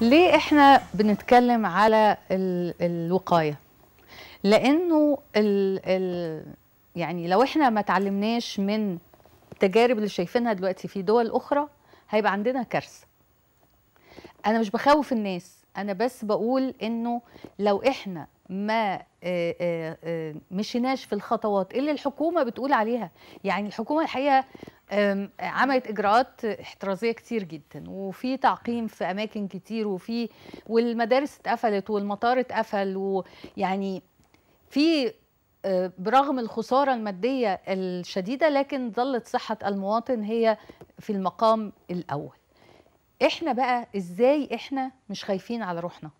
ليه احنا بنتكلم على ال... الوقايه لانه ال... ال... يعني لو احنا ما تعلمناش من التجارب اللي شايفينها دلوقتي في دول اخرى هيبقى عندنا كارثه انا مش بخوف الناس انا بس بقول انه لو احنا ما آه، آه، آه، مشيناش في الخطوات اللي الحكومه بتقول عليها يعني الحكومه الحقيقه عملت اجراءات احترازيه كتير جدا وفي تعقيم في اماكن كتير وفي والمدارس اتقفلت والمطار اتقفل ويعني في برغم الخسارة المادية الشديدة لكن ظلت صحة المواطن هي في المقام الأول احنا بقى ازاي احنا مش خايفين على روحنا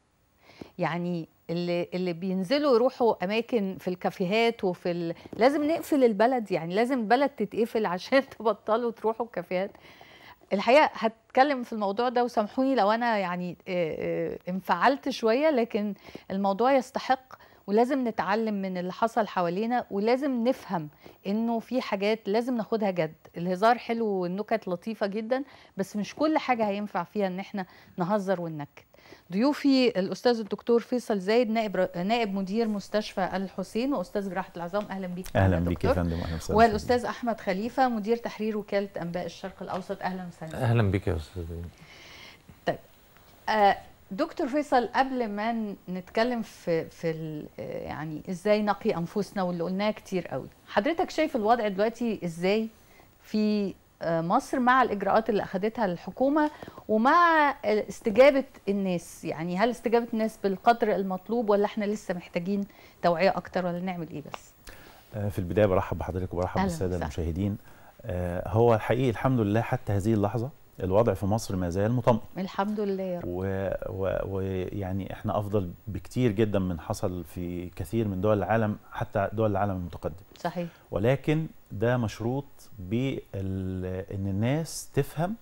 يعني اللي اللي بينزلوا يروحوا اماكن في الكافيهات وفي ال... لازم نقفل البلد يعني لازم بلد تتقفل عشان تبطلوا تروحوا الكافيهات الحقيقه هتكلم في الموضوع ده وسامحوني لو انا يعني آه، آه، انفعلت شويه لكن الموضوع يستحق ولازم نتعلم من اللي حصل حوالينا ولازم نفهم انه في حاجات لازم ناخدها جد الهزار حلو والنكت لطيفه جدا بس مش كل حاجه هينفع فيها ان احنا نهزر وننكت ضيوفي الاستاذ الدكتور فيصل زايد نائب نائب مدير مستشفى الحسين واستاذ جراحه العظام اهلا بك اهلا بك يا فندم اهلا وسهلا والاستاذ احمد خليفه مدير تحرير وكاله انباء الشرق الاوسط اهلا وسهلا اهلا بك يا استاذ طيب آه، دكتور فيصل قبل ما نتكلم في في آه، يعني ازاي نقي انفسنا واللي قلناه كتير قوي حضرتك شايف الوضع دلوقتي ازاي في مصر مع الاجراءات اللي اخذتها الحكومه ومع استجابه الناس يعني هل استجابه الناس بالقدر المطلوب ولا احنا لسه محتاجين توعيه اكتر ولا نعمل ايه بس آه، في البدايه برحب بحضرتك وبرحب بالساده المشاهدين آه، هو الحقيقي الحمد لله حتى هذه اللحظه الوضع في مصر ما زال مطمئن الحمد لله يا رب ويعني و... و... احنا افضل بكتير جدا من حصل في كثير من دول العالم حتى دول العالم المتقدم صحيح ولكن ده مشروط بان بال... الناس تفهم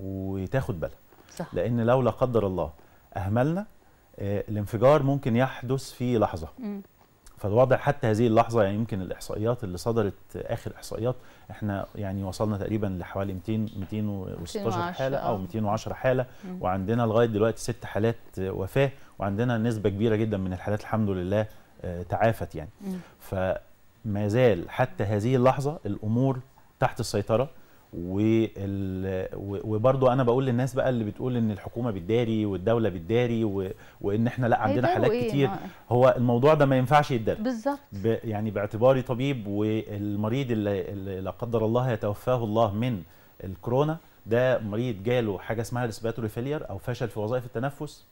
وتاخد بالها صح لان لو لا قدر الله اهملنا آه، الانفجار ممكن يحدث في لحظه م. فالوضع حتى هذه اللحظه يعني يمكن الاحصائيات اللي صدرت اخر احصائيات احنا يعني وصلنا تقريبا لحوالي 200 216 حاله او 210 آه. حاله وعندنا لغايه دلوقتي ست حالات وفاه وعندنا نسبه كبيره جدا من الحالات الحمد لله آه، تعافت يعني فما زال حتى هذه اللحظه الامور تحت السيطره وال... وبرضو انا بقول للناس بقى اللي بتقول ان الحكومه بتداري والدوله بتداري و... وان احنا لا عندنا حالات إيه؟ كتير هو الموضوع ده ما ينفعش يتداري بالظبط يعني باعتباري طبيب والمريض اللي, اللي لا قدر الله يتوفاه الله من الكورونا ده مريض جاله حاجه اسمها ريسبيراتوري فيلير او فشل في وظائف التنفس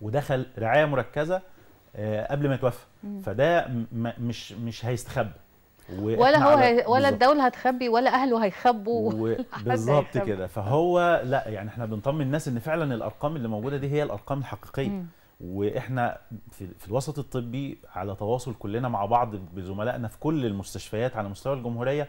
ودخل رعايه مركزه آه، قبل ما يتوفى فده مش مش هيستخبى ولا هو هي... ولا الدوله هتخبي ولا اهله هيخبوا و... بالظبط كده فهو لا يعني احنا بنطمن الناس ان فعلا الارقام اللي موجوده دي هي الارقام الحقيقيه مم. واحنا في, في الوسط الطبي على تواصل كلنا مع بعض بزملائنا في كل المستشفيات على مستوى الجمهوريه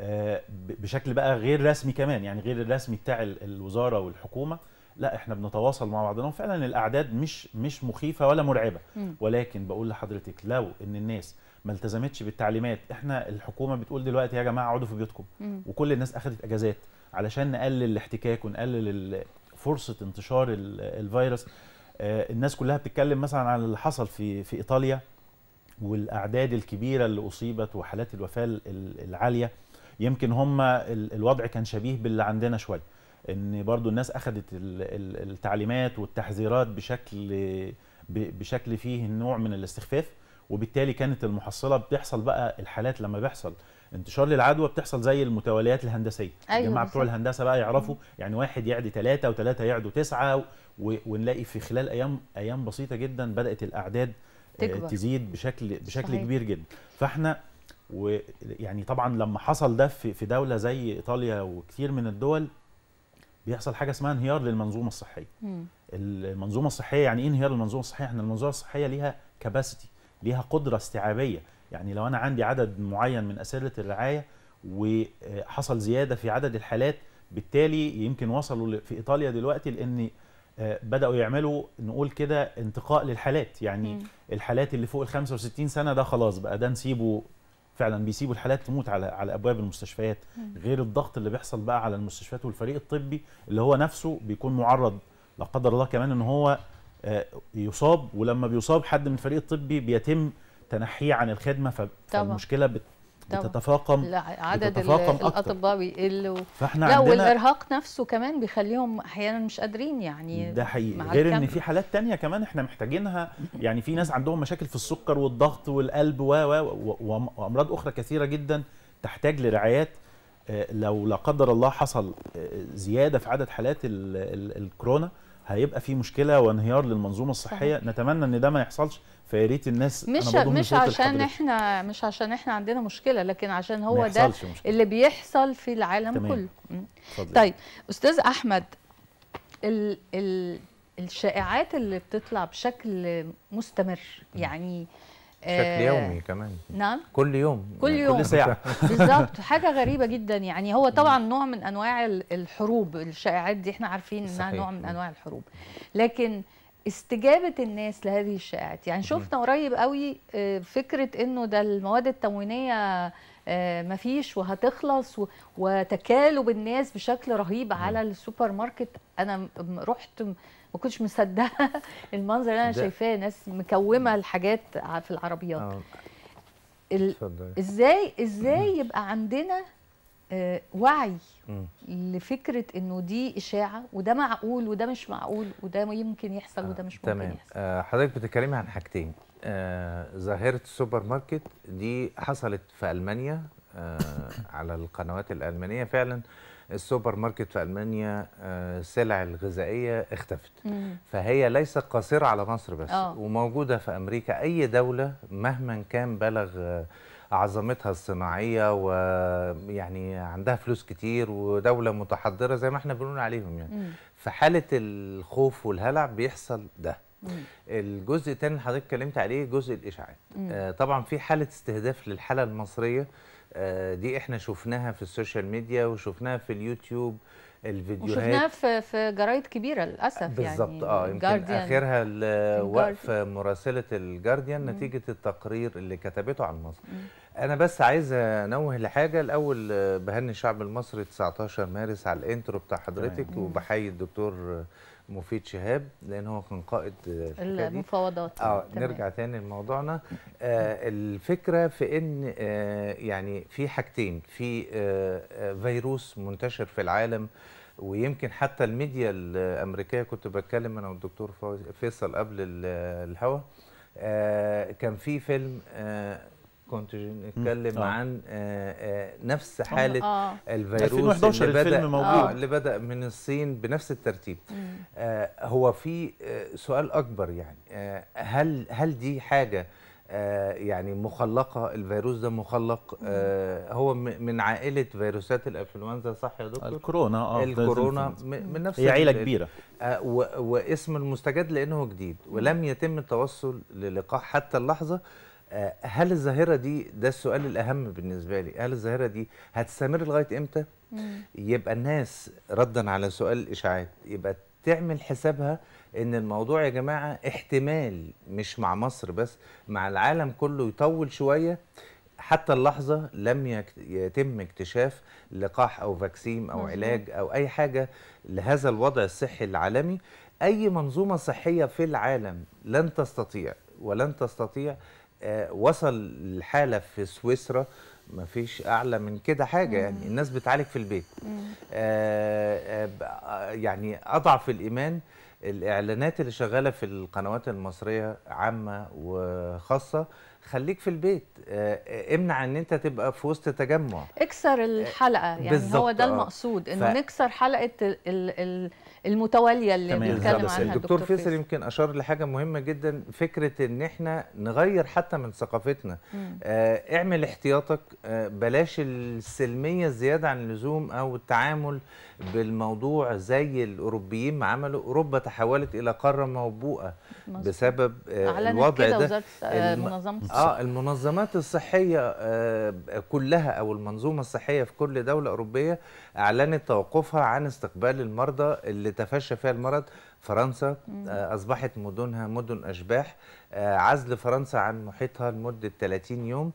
آه، بشكل بقى غير رسمي كمان يعني غير الرسمي بتاع الوزاره والحكومه لا احنا بنتواصل مع بعضنا وفعلا الاعداد مش مش مخيفه ولا مرعبه ولكن بقول لحضرتك لو ان الناس ما التزمتش بالتعليمات احنا الحكومه بتقول دلوقتي يا جماعه اقعدوا في بيوتكم وكل الناس اخذت اجازات علشان نقلل الاحتكاك ونقلل فرصه انتشار الفيروس آه، الناس كلها بتتكلم مثلا عن اللي حصل في في ايطاليا والاعداد الكبيره اللي اصيبت وحالات الوفاه العاليه يمكن هم الوضع كان شبيه باللي عندنا شويه ان برضو الناس اخذت التعليمات والتحذيرات بشكل بشكل فيه نوع من الاستخفاف وبالتالي كانت المحصله بتحصل بقى الحالات لما بيحصل انتشار للعدوى بتحصل زي المتواليات الهندسيه أيوة جماعه بتوع الهندسه بقى يعرفوا يعني واحد يعدي ثلاثه وثلاثه يعدوا تسعه ونلاقي في خلال ايام ايام بسيطه جدا بدات الاعداد آه، تكبر. تزيد بشكل بشكل صحيح. كبير جدا فاحنا ويعني طبعا لما حصل ده في دوله زي ايطاليا وكثير من الدول بيحصل حاجه اسمها انهيار للمنظومه الصحيه مم. المنظومه الصحيه يعني ايه انهيار للمنظومه الصحيه احنا المنظومه الصحيه ليها كباسيتي ليها قدره استيعابيه يعني لو انا عندي عدد معين من اسره الرعايه وحصل زياده في عدد الحالات بالتالي يمكن وصلوا في ايطاليا دلوقتي لان آه، بداوا يعملوا نقول كده انتقاء للحالات يعني مم. الحالات اللي فوق ال 65 سنه ده خلاص بقى ده نسيبه فعلا بيسيبوا الحالات تموت على على ابواب المستشفيات غير الضغط اللي بيحصل بقى على المستشفيات والفريق الطبي اللي هو نفسه بيكون معرض لا قدر الله كمان ان هو آه، يصاب ولما بيصاب حد من الفريق الطبي بيتم تنحيه عن الخدمه فالمشكله بتتفاقم لا عدد بتتفاقم الاطباء بيقل و... فاحنا لا عندنا والارهاق نفسه كمان بيخليهم احيانا مش قادرين يعني ده حقيقي غير ان في حالات تانية كمان احنا محتاجينها يعني في ناس عندهم مشاكل في السكر والضغط والقلب و وامراض اخرى كثيره جدا تحتاج لرعايات آه، لو لا قدر الله حصل آه، زياده في عدد حالات الكورونا هيبقى في مشكله وانهيار للمنظومه الصحيه صحيح. نتمنى ان ده ما يحصلش فيا ريت الناس مش أنا مش عشان احنا مش عشان احنا عندنا مشكله لكن عشان هو ده مشكلة. اللي بيحصل في العالم تمام. كله فضل. طيب استاذ احمد ال ال الشائعات اللي بتطلع بشكل مستمر يعني بشكل آه، يومي كمان نعم كل يوم كل يعني يوم كل ساعه بالظبط حاجه غريبه جدا يعني هو طبعا نوع من انواع الحروب الشائعات دي احنا عارفين انها نوع من انواع الحروب لكن استجابه الناس لهذه الشائعات يعني شفنا قريب قوي آه، فكره انه ده المواد التموينيه آه، مفيش وهتخلص وتكالب الناس بشكل رهيب على السوبر ماركت انا رحت ما كنتش مصدقه المنظر اللي انا شايفاه ناس مكومه الحاجات في العربيات آه. ازاي ازاي يبقى عندنا آه، وعي لفكره انه دي اشاعه وده معقول وده مش معقول وده يمكن يحصل وده مش ممكن يحصل تمام آه، حضرتك بتتكلمي عن حاجتين آه، ظاهره السوبر ماركت دي حصلت في المانيا على القنوات الالمانيه فعلا السوبر ماركت في المانيا السلع آه، الغذائيه اختفت مم. فهي ليست قاصره على مصر بس أوه. وموجوده في امريكا اي دوله مهما كان بلغ آه، عظمتها الصناعيه ويعني عندها فلوس كتير ودوله متحضره زي ما احنا بنقول عليهم يعني في حاله الخوف والهلع بيحصل ده مم. الجزء الثاني اللي حضرتك اتكلمت عليه جزء الاشاعات آه طبعا في حاله استهداف للحاله المصريه آه، دي احنا شفناها في السوشيال ميديا وشفناها في اليوتيوب الفيديوهات وشفناها في في جرايد كبيره للاسف بالزبط يعني بالظبط اه يمكن اخرها وقف مراسله الجارديان نتيجه التقرير اللي كتبته عن مصر مم. انا بس عايز انوه لحاجه الاول آه، بهني الشعب المصري 19 مارس على الانترو بتاع حضرتك وبحيي الدكتور مفيد شهاب لان هو كان قائد المفاوضات اه نرجع تاني لموضوعنا آه الفكره في ان آه يعني في حاجتين في آه, آه، فيروس منتشر في العالم ويمكن حتى الميديا الامريكيه كنت بتكلم انا والدكتور فيصل قبل الهوا آه كان في فيلم آه كنت نتكلم آه. عن آه، آه، نفس حاله آه. الفيروس اللي بدا موجود. آه اللي بدا من الصين بنفس الترتيب آه هو في سؤال اكبر يعني آه هل هل دي حاجه آه يعني مخلقه الفيروس ده مخلق آه هو من عائله فيروسات الانفلونزا صح يا دكتور الكورونا اه الكورونا من نفس هي عائلة كبيره آه واسم المستجد لانه جديد ولم يتم التوصل للقاح حتى اللحظه آه، هل الظاهرة دي ده السؤال الأهم بالنسبة لي هل الظاهرة دي هتستمر لغاية إمتى؟ مم. يبقى الناس ردا على سؤال الإشاعات يبقى تعمل حسابها ان الموضوع يا جماعه احتمال مش مع مصر بس مع العالم كله يطول شويه حتى اللحظه لم يتم اكتشاف لقاح او فاكسيم او علاج او اي حاجه لهذا الوضع الصحي العالمي اي منظومه صحيه في العالم لن تستطيع ولن تستطيع آه، وصل الحالة في سويسرا ما فيش اعلى من كده حاجه يعني الناس بتعالج في البيت آه،, آه،, آه يعني اضعف الايمان الاعلانات اللي شغاله في القنوات المصريه عامه وخاصه خليك في البيت آه امنع ان انت تبقى في وسط تجمع اكسر الحلقه يعني هو ده المقصود انه ف... نكسر حلقه ال... ال... المتواليه اللي بنتكلم عنها الدكتور فيصل يمكن اشار لحاجه مهمه جدا فكره ان احنا نغير حتى من ثقافتنا آه اعمل احتياطك آه بلاش السلميه الزياده عن اللزوم او التعامل بالموضوع زي الاوروبيين ما عملوا اوروبا تحولت الى قاره موبوءه بسبب آه، الوضع ده الم... اه المنظمات الصحيه آه، كلها او المنظومه الصحيه في كل دوله اوروبيه اعلنت توقفها عن استقبال المرضى اللي تفشى فيها المرض فرنسا آه، اصبحت مدنها مدن اشباح عزل فرنسا عن محيطها لمده 30 يوم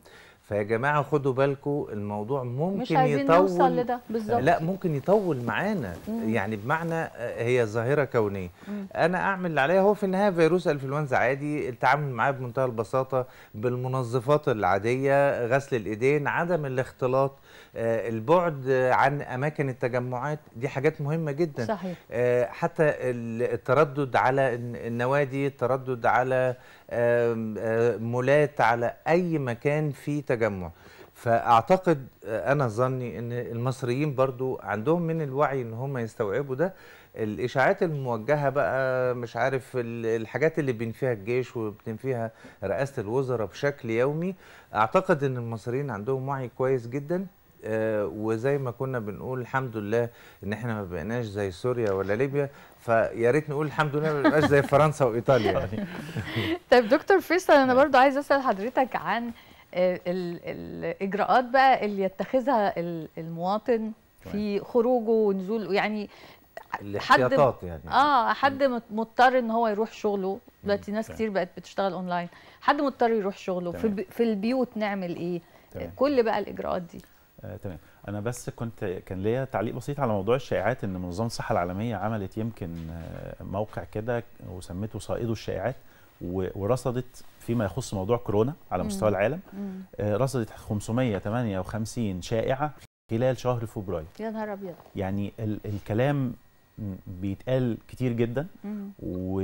فيا جماعه خدوا بالكم الموضوع ممكن مش عايزين يطول نوصل لده بالظبط لا ممكن يطول معانا يعني بمعنى آه، هي ظاهره كونيه مم. انا اعمل اللي عليا هو في النهايه فيروس انفلونزا عادي التعامل معاه بمنتهى البساطه بالمنظفات العاديه غسل الايدين عدم الاختلاط آه، البعد عن اماكن التجمعات دي حاجات مهمه جدا صحيح. آه، حتى التردد على النوادي التردد على مولات على اي مكان في تجمع فاعتقد انا ظني ان المصريين برضو عندهم من الوعي ان هم يستوعبوا ده الاشاعات الموجهه بقى مش عارف الحاجات اللي بينفيها الجيش وبتنفيها رئاسه الوزراء بشكل يومي اعتقد ان المصريين عندهم وعي كويس جدا آه، وزي ما كنا بنقول الحمد لله ان احنا ما بقيناش زي سوريا ولا ليبيا فيا ريت نقول الحمد لله ما بقيناش زي فرنسا وايطاليا يعني طيب دكتور فيصل انا برضو عايز اسال حضرتك عن آه، الاجراءات بقى اللي يتخذها المواطن في خروجه ونزوله يعني حد يعني اه حد مضطر ان هو يروح شغله دلوقتي ناس كتير بقت بتشتغل اونلاين حد مضطر يروح شغله في في البيوت نعمل ايه كل بقى الاجراءات دي آه، تمام انا بس كنت كان ليا تعليق بسيط على موضوع الشائعات ان منظمه الصحه العالميه عملت يمكن آه، موقع كده وسمته صائدو الشائعات ورصدت فيما يخص موضوع كورونا على مستوى مم. العالم مم. آه، رصدت 558 شائعه خلال شهر فبراير يا نهار ابيض يعني ال الكلام بيتقال كتير جدا و...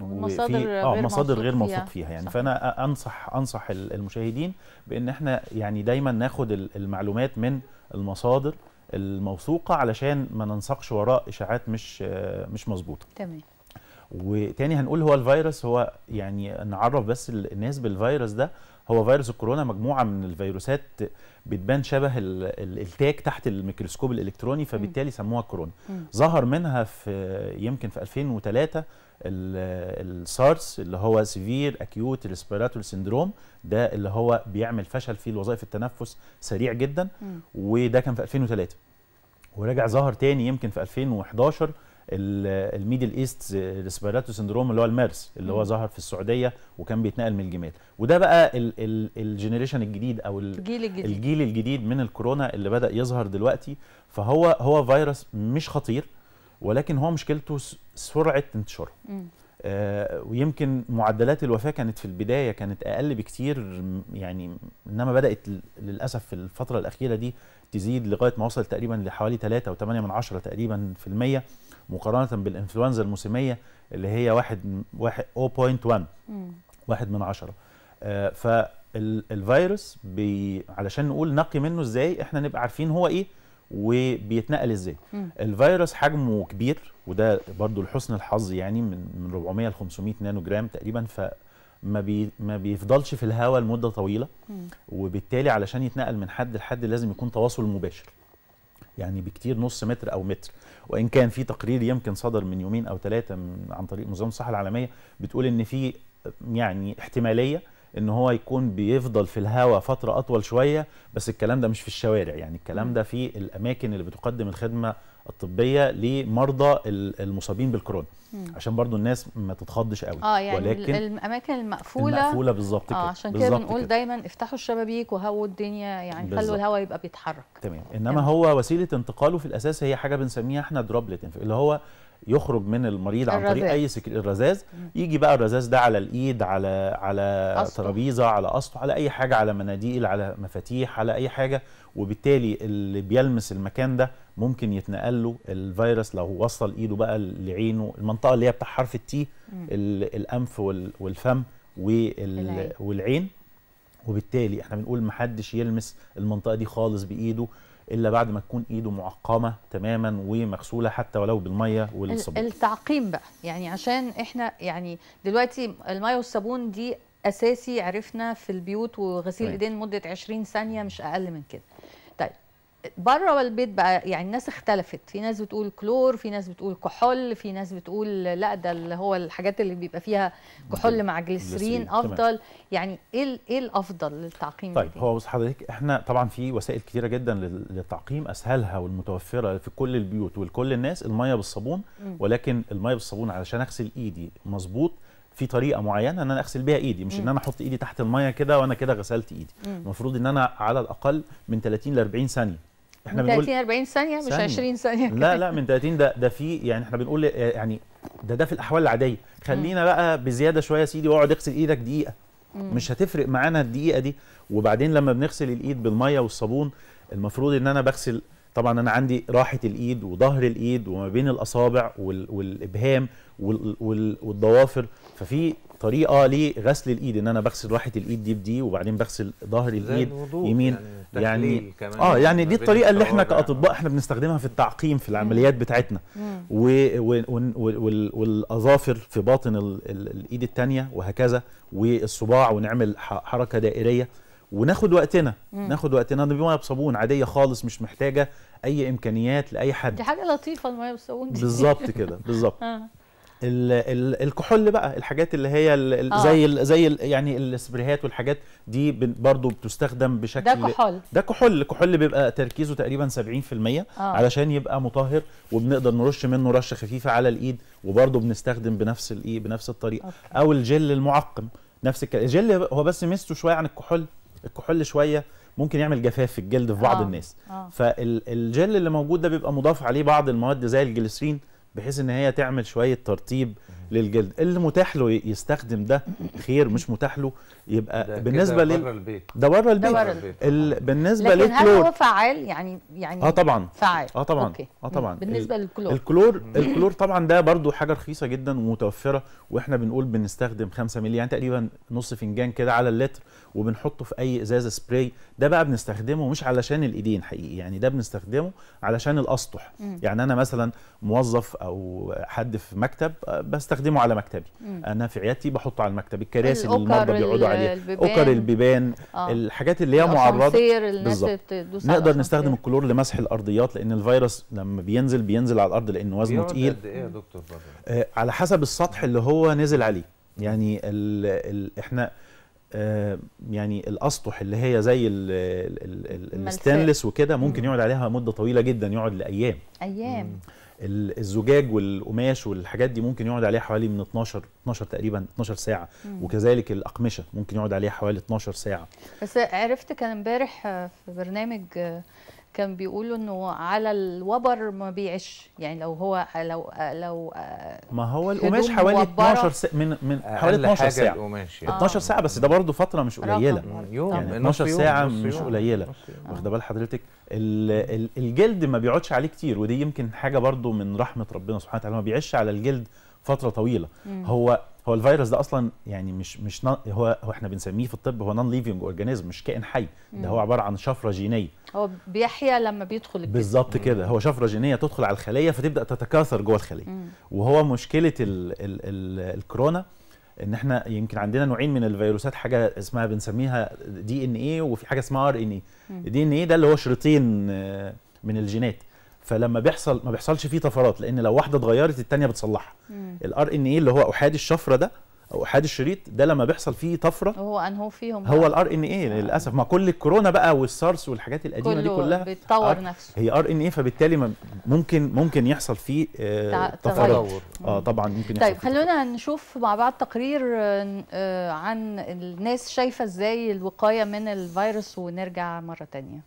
ومصادر وفي... آه مصادر غير موثوق فيها يعني صح. فانا انصح انصح المشاهدين بان احنا يعني دايما ناخد المعلومات من المصادر الموثوقه علشان ما ننسقش وراء اشاعات مش مش مظبوطه تمام وتاني هنقول هو الفيروس هو يعني نعرف بس الناس بالفيروس ده هو فيروس الكورونا مجموعه من الفيروسات بتبان شبه التاج تحت الميكروسكوب الالكتروني فبالتالي سموها كورونا ظهر منها في يمكن في 2003 السارس اللي هو سيفير اكيوت ريسبيراتوري سيندروم ده اللي هو بيعمل فشل في الوظائف التنفس سريع جدا وده كان في 2003 ورجع ظهر تاني يمكن في 2011 الميدل ايست ريسبيراتو سندروم اللي هو الميرس اللي هو ظهر في السعوديه وكان بيتنقل من الجمال وده بقى الجنريشن الجديد او الجيل الجديد. الجيل الجديد من الكورونا اللي بدا يظهر دلوقتي فهو هو فيروس مش خطير ولكن هو مشكلته سرعه انتشاره آه ويمكن معدلات الوفاه كانت في البدايه كانت اقل بكتير يعني انما بدات للاسف في الفتره الاخيره دي تزيد لغايه ما وصل تقريبا لحوالي 3.8 تقريبا في المية مقارنه بالانفلونزا الموسميه اللي هي واحد واحد 0.1 واحد من عشرة آه فالفيروس بي علشان نقول نقي منه ازاي احنا نبقى عارفين هو ايه وبيتنقل ازاي الفيروس حجمه كبير وده برضو لحسن الحظ يعني من من 400 ل 500 نانو جرام تقريبا ف ما بي ما بيفضلش في الهواء لمده طويله مم. وبالتالي علشان يتنقل من حد لحد لازم يكون تواصل مباشر يعني بكتير نص متر او متر وان كان في تقرير يمكن صدر من يومين او ثلاثه عن طريق منظمه الصحه العالميه بتقول ان في يعني احتماليه ان هو يكون بيفضل في الهواء فتره اطول شويه بس الكلام ده مش في الشوارع يعني الكلام ده في الاماكن اللي بتقدم الخدمه الطبيه لمرضى المصابين بالكورونا عشان برضو الناس ما تتخضش قوي اه يعني ولكن الاماكن المقفوله المقفوله بالظبط آه، كده آه عشان كده بنقول دايما افتحوا الشبابيك وهووا الدنيا يعني بالزبط. خلوا الهواء يبقى بيتحرك تمام انما تمام. يعني. هو وسيله انتقاله في الاساس هي حاجه بنسميها احنا دروبلت اللي هو يخرج من المريض عن طريق اي سكر الرذاذ يجي بقى الرذاذ ده على الايد على على ترابيزه على اسطح على اي حاجه على مناديل على مفاتيح على اي حاجه وبالتالي اللي بيلمس المكان ده ممكن يتنقل له الفيروس لو وصل ايده بقى لعينه المنطقه اللي هي بتاع حرف التي الانف والفم والعين وبالتالي احنا بنقول محدش يلمس المنطقه دي خالص بايده الا بعد ما تكون ايده معقمه تماما ومغسوله حتى ولو بالميه والصابون التعقيم بقى يعني عشان احنا يعني دلوقتي الميه والصابون دي اساسي عرفنا في البيوت وغسيل ايدين مده 20 ثانيه مش اقل من كده بره البيت بقى يعني الناس اختلفت في ناس بتقول كلور في ناس بتقول كحول في ناس بتقول لا ده اللي هو الحاجات اللي بيبقى فيها كحول مع جليسرين افضل تمام. يعني ايه ايه الافضل للتعقيم طيب دي؟ هو بص حضرتك احنا طبعا في وسائل كتيره جدا للتعقيم اسهلها والمتوفره في كل البيوت ولكل الناس الميه بالصابون ولكن الميه بالصابون علشان اغسل ايدي مظبوط في طريقه معينه ان انا اغسل بيها ايدي مش م. ان انا احط ايدي تحت الميه كده وانا كده غسلت ايدي المفروض ان انا على الاقل من 30 ل 40 ثانيه احنا من 30 40 ثانيه مش 20 ثانيه لا لا من 30 ده ده في يعني احنا بنقول يعني ده ده في الاحوال العاديه خلينا بقى بزياده شويه يا سيدي واقعد اغسل ايدك دقيقه مش هتفرق معانا الدقيقه دي وبعدين لما بنغسل الايد بالميه والصابون المفروض ان انا بغسل طبعا انا عندي راحه الايد وظهر الايد وما بين الاصابع والابهام والضوافر ففي طريقه لغسل الايد ان انا بغسل راحه الايد دي بدي وبعدين بغسل ظهر الايد يمين يعني, يعني اه يعني دي الطريقه اللي احنا يعني. كاطباء احنا بنستخدمها في التعقيم في العمليات بتاعتنا والاظافر في باطن الايد الثانيه وهكذا والصباع ونعمل حركه دائريه وناخد وقتنا مم. ناخد وقتنا بميه بصابون عاديه خالص مش محتاجه اي امكانيات لاي حد دي حاجه لطيفه الميه بالصابون دي بالظبط كده بالظبط آه. الكحول بقى الحاجات اللي هي الـ آه. زي الـ زي الـ يعني السبريهات والحاجات دي برضو بتستخدم بشكل ده كحول ده كحول الكحول بيبقى تركيزه تقريبا 70% آه. علشان يبقى مطهر وبنقدر نرش منه رشه خفيفه على الايد وبرضو بنستخدم بنفس الايه بنفس الطريقه أوكي. او الجل المعقم نفس الكلام الجل هو بس ميزته شويه عن الكحول الكحول شويه ممكن يعمل جفاف في الجلد في بعض آه. الناس آه. فالجل اللي موجود ده بيبقى مضاف عليه بعض المواد زي الجليسرين بحيث ان هي تعمل شويه ترطيب للجلد اللي متاح له يستخدم ده خير مش متاح له يبقى ده بالنسبه لل بره البيت ده بره البيت, ده البيت. ال... بالنسبه للكلور لكن هل هو فعال يعني يعني اه طبعا فعال اه طبعا أوكي. اه طبعا بالنسبه للكلور الكلور الكلور طبعا ده برده حاجه رخيصه جدا ومتوفره واحنا بنقول بنستخدم 5 مللي يعني تقريبا نص فنجان كده على اللتر وبنحطه في اي ازازه سبراي ده بقى بنستخدمه مش علشان الايدين حقيقي يعني ده بنستخدمه علشان الاسطح يعني انا مثلا موظف او حد في مكتب آه، بستخدم بستخدمه على مكتبي مم. انا آه، في عيادتي بحطه على المكتب الكراسي اللي المرضى بيقعدوا عليها اوكر البيبان آه. الحاجات اللي هي معرضه بالظبط نقدر نستخدم الكلور لمسح الارضيات لان الفيروس لما بينزل بينزل على الارض لان وزنه تقيل قد ايه يا دكتور آه على حسب السطح اللي هو نزل عليه يعني الـ الـ احنا آه، يعني الاسطح اللي هي زي الستانلس وكده ممكن يقعد عليها مده طويله جدا يقعد لايام ايام مم. الزجاج والقماش والحاجات دي ممكن يقعد عليها حوالي من 12 12 تقريبا 12 ساعه مم. وكذلك الاقمشه ممكن يقعد عليها حوالي 12 ساعه بس عرفت كان امبارح في برنامج كان بيقولوا انه على الوبر ما بيعش يعني لو هو لو لو آه، ما هو القماش حوالي 12 ساعه من من حوالي 12 ساعه يعني. 12 ساعه بس ده برضه فتره مش قليله يعني يوم يعني 12 ساعه يوم مش قليله واخده بال حضرتك الجلد ما بيقعدش عليه كتير ودي يمكن حاجه برضه من رحمه ربنا سبحانه وتعالى ما بيعش على الجلد فتره طويله مم. هو هو الفيروس ده اصلا يعني مش مش نا... هو هو احنا بنسميه في الطب هو نون ليفنج اورجانيزم مش كائن حي ده هو عباره عن شفره جينيه هو بيحيا لما بيدخل الجسم بالظبط كده هو شفره جينيه تدخل على الخليه فتبدا تتكاثر جوه الخليه مم. وهو مشكله ال... ال... ال... الكورونا ان احنا يمكن عندنا نوعين من الفيروسات حاجه اسمها بنسميها دي ان اي وفي حاجه اسمها ار ان اي الدي ان اي ده اللي هو شريطين آه، من الجينات فلما بيحصل ما بيحصلش فيه طفرات لان لو واحده اتغيرت الثانيه بتصلحها الار ان اي اللي هو احادي الشفره ده او احاد الشريط ده لما بيحصل فيه طفره هو انهو فيهم هو الار ان اي للاسف مع كل الكورونا بقى والسارس والحاجات القديمه دي كلها بيتطور آه، نفسه هي ار ان اي فبالتالي ممكن ممكن يحصل فيه آه اه طبعا ممكن يحصل طيب خلونا نشوف مع بعض تقرير آه، عن الناس شايفه ازاي الوقايه من الفيروس ونرجع مره ثانيه